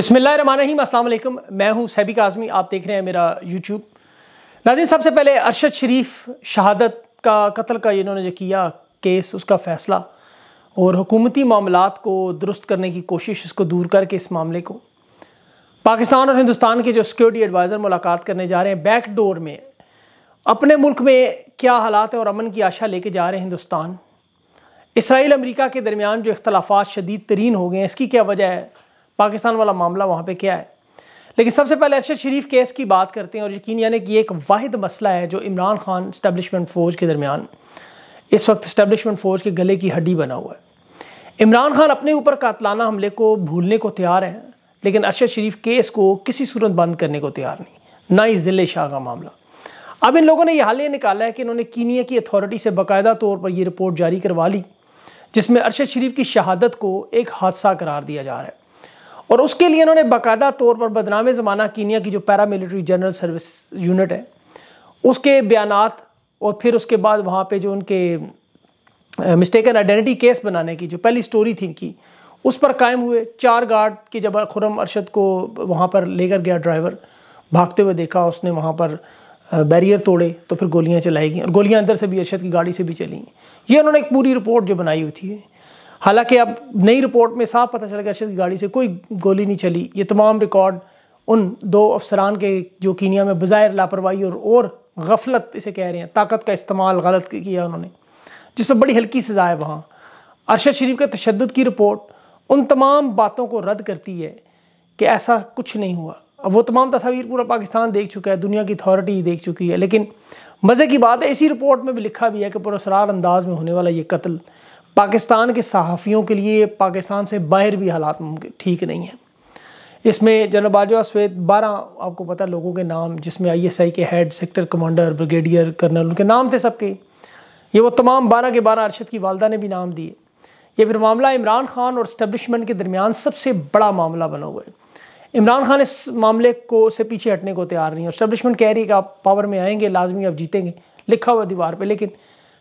बिसमीम अल्लाम मैं हूँ सैबिक आज़मी आप देख रहे हैं मेरा यूट्यूब नाजिन सबसे पहले अरशद शरीफ शहादत का कत्ल का इन्होंने जो किया केस उसका फ़ैसला और हुकूमती मामला को दुरुस्त करने की कोशिश इसको दूर करके इस मामले को पाकिस्तान और हिंदुस्तान के जो सिक्योरिटी एडवाइज़र मुलाकात करने जा रहे हैं बैक डोर में अपने मुल्क में क्या हालात हैं और अमन की आशा लेके जा रहे हैं हिंदुस्तान इसराइल अमरीका के दरमियान जो इख्तलाफा शदीद तरीन हो गए हैं इसकी क्या वजह है पाकिस्तान वाला मामला वहाँ पर क्या है लेकिन सबसे पहले अरशद शरीफ केस की बात करते हैं और यकीन यानी कि एक वाद मसला है जो इमरान खान इस्टबलिशमेंट फ़ौज के दरमियान इस वक्त इस्टबलिशमेंट फ़ौज के गले की हड्डी बना हुआ है इमरान खान अपने ऊपर कातलाना हमले को भूलने को तैयार हैं लेकिन अरशद शरीफ केस को किसी सूरत बंद करने को तैयार नहीं ना ही ज़िले शाह का मामला अब इन लोगों ने यह हाल ये निकाला है कि इन्होंने कीनिया की अथॉरिटी से बाकायदा तौर पर यह रिपोर्ट जारी करवा ली जिसमें अरशद शरीफ की शहादत को एक हादसा करार दिया जा रहा है और उसके लिए इन्होंने बाकायदा तौर पर बदनाम ज़माना कीनिया की जो पैरामिलिट्री जनरल सर्विस यूनिट है उसके बयान और फिर उसके बाद वहाँ पर जो उनके मिस्टेक आइडेंटिटी केस बनाने की जो पहली स्टोरी थी इनकी उस पर कायम हुए चार गार्ड के जब खुरम अरशद को वहाँ पर लेकर गया ड्राइवर भागते हुए देखा उसने वहाँ पर बैरियर तोड़े तो फिर गोलियाँ चलाई गई और गोलियाँ अंदर से भी अरशद की गाड़ी से भी चली ये उन्होंने एक पूरी रिपोर्ट जो बनाई हुई थी हालांकि अब नई रिपोर्ट में साफ पता चला कि अरशद की गाड़ी से कोई गोली नहीं चली ये तमाम रिकॉर्ड उन दो अफसरान के जो कीनिया में बज़ाहिर लापरवाही और और गफलत इसे कह रहे हैं ताकत का इस्तेमाल गलत किया उन्होंने जिस पर बड़ी हल्की सज़ा है वहाँ अरशद शरीफ के तशद की रिपोर्ट उन तमाम बातों को रद्द करती है कि ऐसा कुछ नहीं हुआ अब वो तमाम तस्वीर पूरा पाकिस्तान देख चुका है दुनिया की अथॉरिटी देख चुकी है लेकिन मज़े की बात है इसी रिपोर्ट में भी लिखा भी है कि पुरसरार अंदाज में होने वाला ये कत्ल पाकिस्तान के सहाफ़ियों के लिए पाकिस्तान से बाहर भी हालात ठीक नहीं हैं इसमें जनरल बाजवा सवेद बारह आपको पता लोगों के नाम जिसमें आईएसआई के head sector commander brigadier colonel उनके नाम थे सबके ये वो तमाम बारह के बारह अरशद की वालदा ने भी नाम दिए ये फिर मामला इमरान खान और इस्टबलिशमेंट के दरमियान सबसे बड़ा मामला बना हुआ है इमरान खान इस मामले को से पीछे हटने को तैयार नहीं है इस्टबलिशमेंट कह रही है कि आप पावर में आएंगे लाजमी आप जीतेंगे लिखा हुआ दीवार पर लेकिन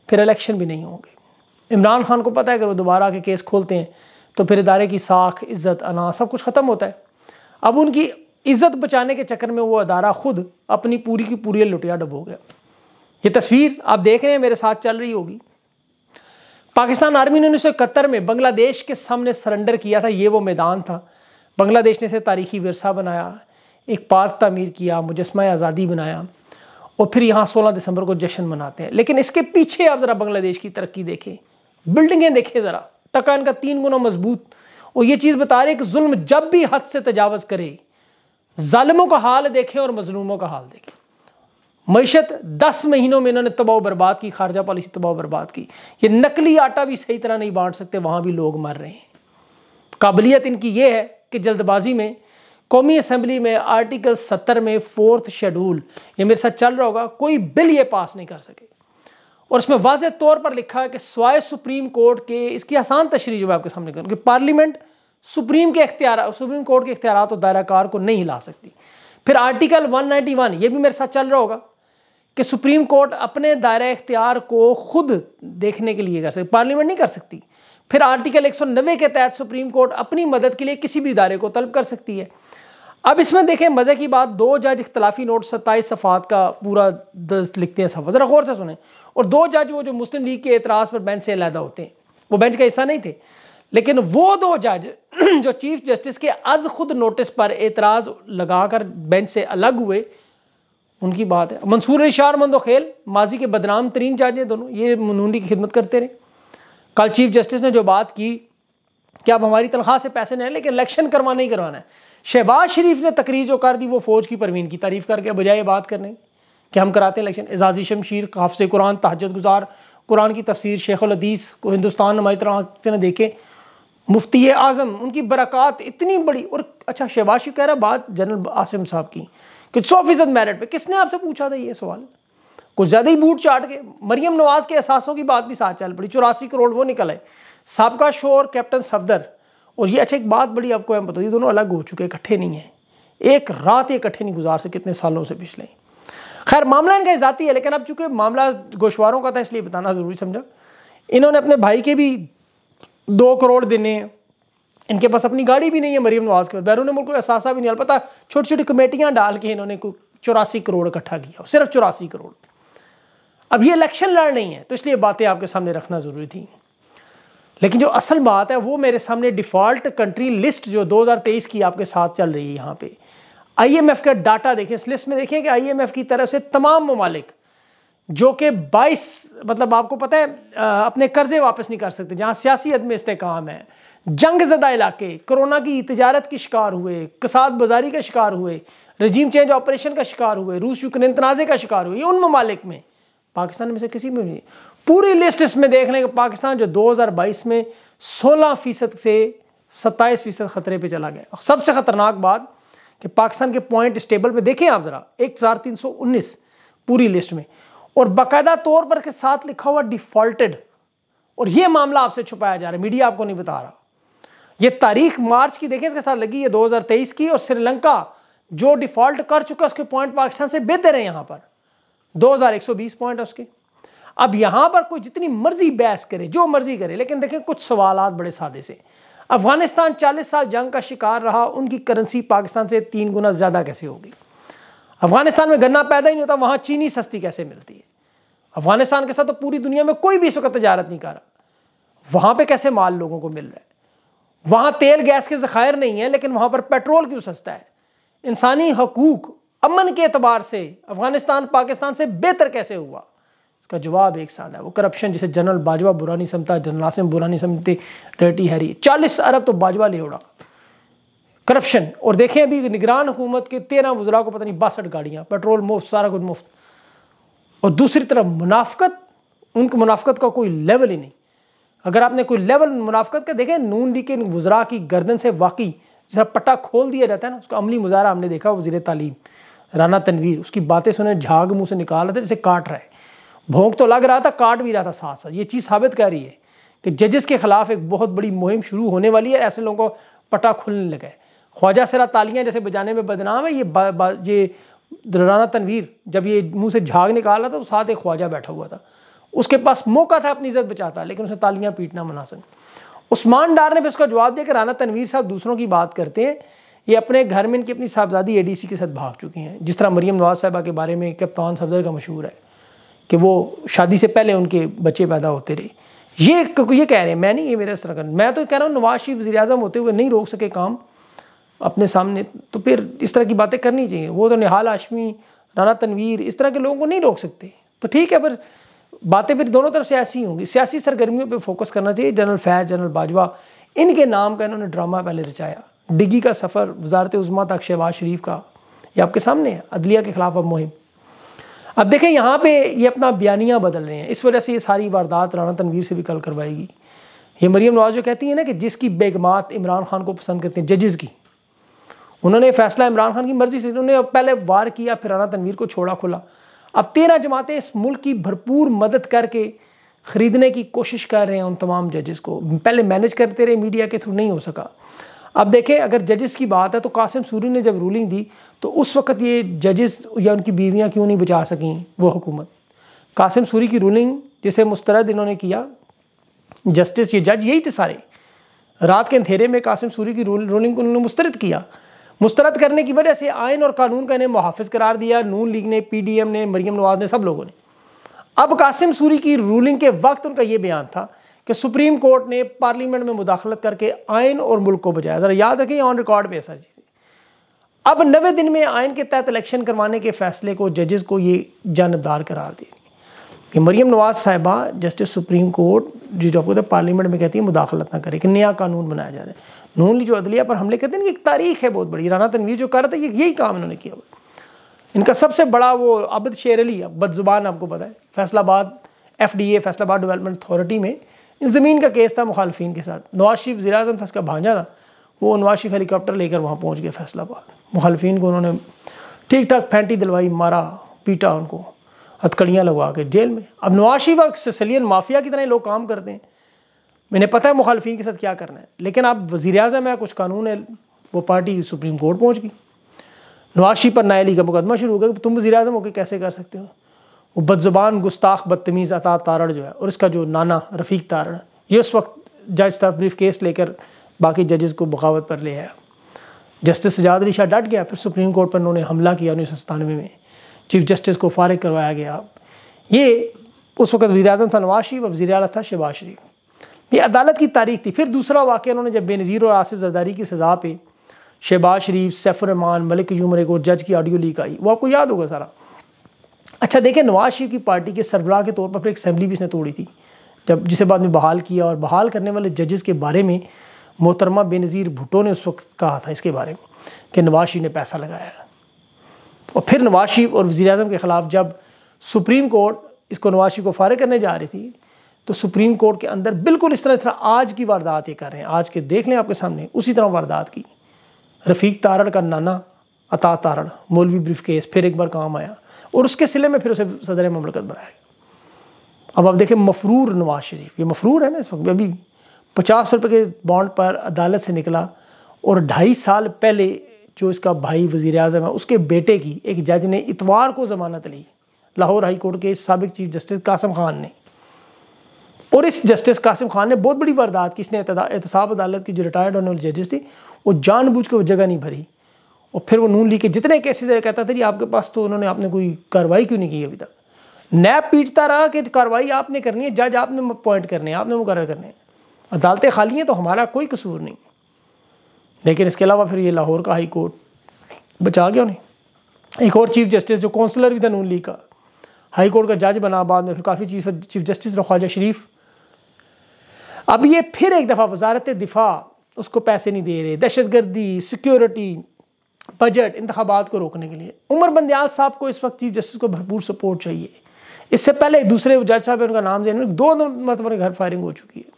फिर इलेक्शन भी नहीं होंगे इमरान खान को पता है अगर वो दोबारा आके केस खोलते हैं तो फिर इदारे की साख इज़्ज़त अना सब कुछ ख़त्म होता है अब उनकी इज़्ज़त बचाने के चक्कर में वो अदारा ख़ुद अपनी पूरी की पूरी लुटिया डब हो गया ये तस्वीर आप देख रहे हैं मेरे साथ चल रही होगी पाकिस्तान आर्मी ने उन्नीस में बांग्लादेश के सामने सरेंडर किया था ये वो मैदान था बांग्लादेश ने इसे तारीखी वरसा बनाया एक पार्क तमीर किया मुजस्मा आज़ादी बनाया और फिर यहाँ 16 दिसंबर को जश्न मनाते हैं लेकिन इसके पीछे आप ज़रा बांग्लादेश की तरक्की देखें बिल्डिंगें देखें ज़रा टका इनका तीन गुना मजबूत और ये चीज़ बता रहे कि जुल्म जब भी हद से तजावज़ करे जालिमों का हाल देखें और मजलूमों का हाल देखें मीशत दस महीनों में इन्होंने तबाह बर्बाद की खारजा पॉलिसी तबाह बर्बाद की ये नकली आटा भी सही तरह नहीं बांट सकते वहां भी लोग मर रहे हैं काबिलियत इनकी ये है कि जल्दबाजी में कौमी असम्बली में आर्टिकल सत्तर में फोर्थ शेड्यूल ये मेरे साथ चल रहा होगा कोई बिल ये पास नहीं कर सके और इसमें वाज तौर पर लिखा है कि स्वाय सुप्रीम कोर्ट के इसकी आसान तशरी जो मैं आपके सामने करूँ कि पार्लियामेंट सुप्रीम के अख्तियार सुप्रीम कोर्ट के अख्तियार और दायरा दायराकार को नहीं हिला सकती फिर आर्टिकल 191 ये भी मेरे साथ चल रहा होगा कि सुप्रीम कोर्ट अपने दायरा इख्तियार को खुद देखने के लिए कर सकती पार्लियामेंट नहीं कर सकती फिर आर्टिकल नब्बे के तहत सुप्रीम कोर्ट अपनी मदद के लिए किसी भी इदारे को तलब कर सकती है अब इसमें देखें मज़े की बात दो जज इख्तलाफी नोट सत्ताईस सफ़ात का पूरा दस लिखते हैं सफ़ा ज़रा गौर से सुने और दो जज वो जो मुस्लिम लीग के एतराज़ पर बेंच से अलहदा होते हैं वो बेंच का हिस्सा नहीं थे लेकिन वो दो जज जो चीफ जस्टिस के अज खुद नोटिस पर एतराज़ लगा कर बेंच से अलग हुए उनकी बात है मंसूर निशार मंदोखेल माजी के बदनाम तरीन जज हैं दोनों ये नून की खिदमत करते रहे कल चीफ जस्टिस ने जो बात की कि आप हमारी तनख्वाह से पैसे नहीं लेकिन इलेक्शन करवाना ही करवाना है शहबाज शरीफ ने तकरीर जो कर दी वो फौज की परवीन की तारीफ करके बजाय बात करने कि हम कराते इलेक्शन एजाजी शमशीर हाफसे कुरान तहजद गुजार कुरान की तफसीर शेखुलदीस को हिंदुस्तान नुमाइंद से ने देखे मुफ्ती आज़म उनकी बरक़ात इतनी बड़ी और अच्छा शहबाज शरीफ कह रहा बात जनरल आसिम साहब की कि सौ फीसद मेरिट पर किसने आपसे पूछा था ये सवाल कुछ ज़्यादा ही बूट चाट के मरियम नवाज़ के एहसासों की बात भी साथ चल पड़ी चौरासी करोड़ वो निकल आए सबका शोर कैप्टन सफदर और ये अच्छा एक बात बड़ी आपको हम बता दी दोनों अलग हो चुके इकट्ठे नहीं हैं एक रात इकट्ठे नहीं गुजार से कितने सालों से पिछले खैर मामला इनका ज़ाती है लेकिन अब चूंकि मामला गोशवारों का था इसलिए बताना ज़रूरी समझा इन्होंने अपने भाई के भी दो करोड़ देने इनके पास अपनी गाड़ी भी नहीं है मरीम नवाज के पास बैरून मुल्क को एहसास भी नहीं पता छोटी छोटी कमेटियां डाल के इन्होंने चौरासी करोड़ इकट्ठा किया सिर्फ चौरासी करोड़ अब ये इलेक्शन लड़ नहीं है तो इसलिए बातें आपके सामने रखना ज़रूरी थी लेकिन जो असल बात है वो मेरे सामने डिफ़ॉल्ट कंट्री लिस्ट जो 2023 की आपके साथ चल रही है यहाँ पे आईएमएफ का डाटा देखिए इस लिस्ट में देखें कि आईएमएफ की तरफ से तमाम ममालिक जो कि 22 मतलब आपको पता है अपने कर्जे वापस नहीं कर सकते जहाँ सियासी अदम इसकाम है जंग जदा इलाके कोरोना की तजारत के शिकार हुए कसाद बाजारी का शिकार हुए रजीम चेंज ऑपरेशन का शिकार हुए रूस यूक्रेन तनाज़े का शिकार हुए उन ममालिक में पाकिस्तान में से किसी में भी पूरी लिस्ट इसमें देख कि पाकिस्तान जो 2022 में 16 फीसद से 27 फीसद खतरे पे चला गया सबसे खतरनाक बात कि पाकिस्तान के पॉइंट स्टेबल में देखें आप ज़रा एक पूरी लिस्ट में और बाकायदा तौर पर के साथ लिखा हुआ डिफॉल्टेड और यह मामला आपसे छुपाया जा रहा है मीडिया आपको नहीं बता रहा यह तारीख मार्च की देखें इसके साथ लगी है तेईस की और श्रीलंका जो डिफॉल्ट कर चुका है उसके पॉइंट पाकिस्तान से बेहतर है यहां पर 2120 पॉइंट है उसके अब यहाँ पर कोई जितनी मर्जी बहस करे जो मर्जी करे लेकिन देखें कुछ सवाल बड़े सादे से अफगानिस्तान 40 साल जंग का शिकार रहा उनकी करेंसी पाकिस्तान से तीन गुना ज़्यादा कैसे होगी अफगानिस्तान में गन्ना पैदा ही नहीं होता वहाँ चीनी सस्ती कैसे मिलती है अफगानिस्तान के साथ तो पूरी दुनिया में कोई भी इस वक्त तजारत नहीं कर रहा वहाँ पर कैसे माल लोगों को मिल रहा है वहाँ तेल गैस के ज़खायर नहीं है लेकिन वहाँ पर पेट्रोल क्यों सस्ता है इंसानी हकूक अमन के अतबार से अफगानिस्तान पाकिस्तान से बेहतर कैसे हुआ का जवाब एक साथ है वो करप्शन जिसे जनरल बाजवा बुरा नहीं समझता जनरल आसिम बुरा नहीं समझते रेटी हैरी चालीस अरब तो बाजवा ले उड़ा करप्शन और देखें अभी निगरान हुकूमत के तेरह वजरा को पता नहीं बासठ गाड़ियाँ पेट्रोल मुफ्त सारा कुछ मुफ्त और दूसरी तरफ मुनाफ्त उनको मुनाफ्त का कोई लेवल ही नहीं अगर आपने कोई लेवल मुनाफ्त का देखें नून लीग के वजरा की गर्दन से वाकई जरा पट्टा खोल दिया जाता है ना उसका अमली मुजाहरा हमने देखा वजीर तालीम राना तनवीर उसकी बातें सुने झाग मुँह से निकाल रहे थे जैसे काट रहा है भोंक तो लग रहा था काट भी रहा था साथ साथ ये चीज़ साबित कर रही है कि जजेस के ख़िलाफ़ एक बहुत बड़ी मुहिम शुरू होने वाली है ऐसे लोगों को पटा खुलने लगा है ख्वाजा सरा तालियाँ जैसे बजाने में बदनाम है ये ये राना तनवीर जब ये मुंह से झाग निकाल रहा था तो साथ एक ख्वाजा बैठा हुआ था उसके पास मौका था अपनी इज्जत बचाता लेकिन उसे तालियां पीटना मुनासिब उस्मान डार ने भी उसका जवाब दिया कि राना तनवीर साहब दूसरों की बात करते हैं ये अपने घर में इनकी अपनी साहबजादी एडीसी के साथ भाग चुकी हैं जिस तरह मरीम नवाज साहबा के बारे में कप्तान सफदर का मशहूर है कि वो शादी से पहले उनके बच्चे पैदा होते रहे ये ये कह रहे हैं मैं नहीं ये मेरा स्ट्रगल मैं तो कह रहा हूँ नवाज शरीफ वजी अजम होते हुए नहीं रोक सके काम अपने सामने तो फिर इस तरह की बातें करनी चाहिए वो तो निहाल आशमी राना तनवीर इस तरह के लोगों को नहीं रोक सकते तो ठीक है पर बातें फिर दोनों तरफ से ऐसी होंगी सियासी सरगर्मियों पर फोकस करना चाहिए जनरल फैज जनरल बाजवा इनके नाम का इन्होंने ड्रामा पहले रचाया डिगी का सफ़र वजारत उज़मा तक शहबाज शरीफ का ये आपके सामने है अदलिया के खिलाफ अब मुहिम अब देखें यहाँ पे ये अपना बयानियाँ बदल रहे हैं इस वजह से ये सारी वारदात राना तनवीर से भी कल करवाएगी ये मरीम नवाज जो कहती है ना कि जिसकी बेगमात इमरान खान को पसंद करते हैं जजेस की उन्होंने फैसला इमरान खान की मर्जी से उन्होंने पहले वार किया फिर राना तनवीर को छोड़ा खोला अब तेरह जमातें इस मुल्क की भरपूर मदद करके ख़रीदने की कोशिश कर रहे हैं उन तमाम जजेस को पहले मैनेज करते रहे मीडिया के थ्रू नहीं हो सका अब देखें अगर जजेस की बात है तो कासिम सूरी ने जब रूलिंग दी तो उस वक्त ये जजेस या उनकी बीवियाँ क्यों नहीं बचा सकें वो हुकूमत कासिम सूरी की रूलिंग जिसे मुस्तरद इन्होंने किया जस्टिस ये जज यही थे सारे रात के अंधेरे में कासिम सूरी की रूल रूलिंग को उन्होंने मुस्तरद किया मुस्तरद करने की वजह से आयन और कानून का इन्हें मुहाफ़ करार दिया नून लीग ने पी डी एम ने मरीम नवाज ने सब लोगों ने अब कासिम सूरी की रूलिंग के वक्त उनका ये बयान था कि सुप्रीम कोर्ट ने पार्लियामेंट में मुदाखलत करके आयन और मुल्क को बजाया ज़रा याद रखिए ऑन रिकॉर्ड पे सर जी अब नवे दिन में आयन के तहत इलेक्शन करवाने के फैसले को जजेस को ये जानबदार करार दे कि मरियम नवाज साहिबा जस्टिस सुप्रीम कोर्ट जो जो आपको तो पार्लियामेंट में कहती है मुदाखलत ना करे कि नया कानून बनाया जा रहा है नून ली जो अदलिया पर हमले करते हैं कि एक तारीख है बहुत बड़ी राना तनवीर जो कर रहा था यही काम इन्होंने किया इनका सबसे बड़ा वो अबद शेर अली बदजुबान आपको पता है Faisalabad F D A Faisalabad development authority में ज़मीन का केस था मुखालफी के साथ नवाज शरीफ ज़रा था उसका भांजा था वो नवाज शरीफ हेलीकॉप्टर लेकर वहाँ पहुँच गए फैसलाबाद मुखालफी को उन्होंने ठीक ठाक फेंटी दिलवाई मारा पीटा उनको हथकड़ियाँ लगवा के जेल में अब नवाज शरीफ और सिसलियन माफिया की तरह लोग काम करते हैं मैंने पता है मुखालफी के साथ क्या करना है लेकिन अब वज़ी अजम है कुछ कानून है वो पार्टी सुप्रीम कोर्ट पहुँच गई नवाज शरीफ पर नायली का मुकदमा शुरू हो गया तुम वजी अजम होकर कैसे कर सकते हो वो बदजुबान गुस्ताख बदतमीज़ अता तारड़ जो है और इसका जो नाना रफ़ीक है ये उस वक्त जज था ब्रीफ केस लेकर बाकी जजेस को बगावत पर ले आया जस्टिस सजाद अली शाह डट गया फिर सुप्रीम कोर्ट पर उन्होंने हमला किया उन्नीस सौ सतानवे में चीफ जस्टिस को फारग करवाया गया ये उस वक्त वजी अजम था नवाज शरीफ और वजी अल था शहबाज शरीफ ये अदालत की तारीख थी फिर दूसरा वाक़ उन्होंने जब बेनज़ीर और आसिफ जरदारी की सज़ा पे शहबाज शरीफ सैफुररहमान मलिक यूमर एक और जज की ऑडियो लीक आई वो आपको याद होगा सारा अच्छा देखें नवाज शरीफ की पार्टी के सरबराह के तौर पर फिर एक असम्बली भी इसने तोड़ी थी जब जिसे बाद में बहाल किया और बहाल करने वाले जजेस के बारे में मोहतरमा बेनज़ीर भुटो ने उस वक्त कहा था इसके बारे में कि नवाज शरीफ ने पैसा लगाया और फिर नवाज शरीफ और वज़ी अजम के ख़िलाफ़ जब सुप्रीम कोर्ट इसको नवाज शरीफ को फ़ारग करने जा रही थी तो सुप्रीम कोर्ट के अंदर बिल्कुल इस तरह इस तरह आज की वारदात ये कर रहे हैं आज के देख लें आपके सामने उसी तरह वारदात की रफ़ीक तारड़ का नाना अता तारड़ मौलवी ब्रीफ केस फिर एक बार काम आया और उसके सिले में फिर उसे सदर ममलकत बनाया गया अब आप देखें मफरूर नवाज शरीफ ये मफरूर है ना इस वक्त अभी पचास रुपये के बॉन्ड पर अदालत से निकला और ढाई साल पहले जो इसका भाई वज़ी अजम है उसके बेटे की एक जज ने इतवार को ज़मानत ली लाहौर हाई कोर्ट के सबक चीफ जस्टिस कासम खान ने और इस जस्टिस कासिम खान ने बहुत बड़ी वारदात की इसने एहतसाब अदालत की जो रिटायर्ड होने वाली जजेस थी वो जानबूझ के वो जगह नहीं भरी और फिर वो नून लीग के जितने केसेस है कहता था जी आपके पास तो उन्होंने आपने कोई कार्रवाई क्यों नहीं की अभी तक नैब पीटता रहा कि कार्रवाई आपने करनी है जज आपने अपॉइंट करने हैं आपने मुकर करने हैं अदालतें खाली हैं तो हमारा कोई कसूर नहीं लेकिन इसके अलावा फिर ये लाहौर का हाई कोर्ट बचा गया उन्हें एक और चीफ जस्टिस जो काउंसलर भी था नून लीग का हाई कोर्ट का जज बना बाद में फिर काफ़ी chief chief justice Khwaja Sharif अब ये फिर एक दफ़ा वजारत दिफा उसको पैसे नहीं दे रहे दहशत गर्दी सिक्योरिटी बजट इंतबात को रोकने के लिए उमर बंदयाल साहब को इस वक्त चीफ जस्टिस को भरपूर सपोर्ट चाहिए इससे पहले दूसरे जज साहब उनका नाम देने दो मतलब घर फायरिंग हो चुकी है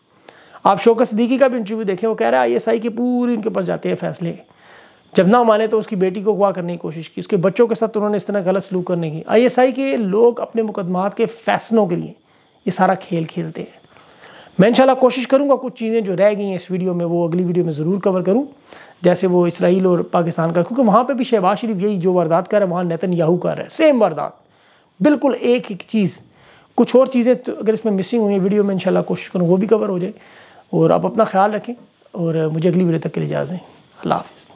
आप शोकत सदीकी का भी इंटरव्यू देखें वो कह रहा है आई के पूरी इनके पास जाते हैं फैसले जब ना माने तो उसकी बेटी को अगवा करने की कोशिश की उसके बच्चों के साथ उन्होंने इस तरह गलत सलूक करने की आईएसआई के लोग अपने मुकदमात के फैसलों के लिए ये सारा खेल खेलते हैं मैं इंशाल्लाह कोशिश करूँगा कुछ चीज़ें जो रह गई हैं इस वीडियो में वो अगली वीडियो में ज़रूर कवर करूँ जैसे वो इसराइल और पाकिस्तान का क्योंकि वहाँ पर भी शहबाज शरीफ यही जो वारदात कर रहा है वहाँ नतन याहू कर रहा है सेम वारदात बिल्कुल एक एक चीज़ कुछ और चीज़ें तो अगर इसमें मिसिंग हुई वीडियो में इंशाल्लाह कोशिश करूँ वो भी कवर हो जाए और आप अपना ख्याल रखें और मुझे अगली वीडियो तक के लिए इजाज़ दें अल्लाह हाफिज़